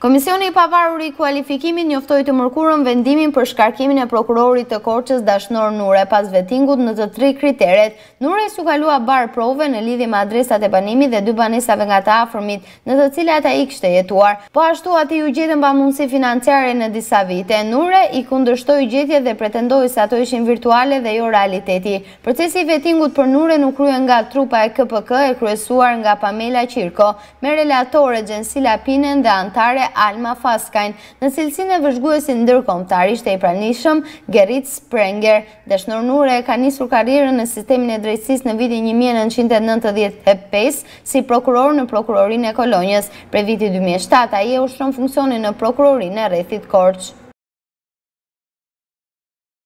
Komisioni i pavarur i kualifikimit njoftoi të mërkurën vendimin për shkarkimin e prokurorit të Korçës Dashnor Nure pas vetingut në të tri kriteret. Nure su kalua bar prove në lidhje me adresat e banimit dhe dy banesave nga të afërmit, në të cilat ai kishte jetuar. Po ashtu ati u gjetën mundësi financiare në disa vite. Nure i kundërshtoi gjetjet dhe pretendoi se ato ishin virtuale dhe jo realiteti. Procesi i vetingut për Nure nuk kryen nga trupa e KPK e kryesuar nga Pamela Qirko, me relatore Gjensila Pinen dhe antare Alma Faskajn. Në cilësine vëzhguesi ndërkomtar ishte i pranishëm Gerrit Sprenger. Dëshnor Nure ka njësur karirën në sistemin e drejtsis në vitin 1995 si prokuror në prokurorin e kolonjës. Pre viti 2007, a i e ushtron funksionin në prokurorin e rethit korqë.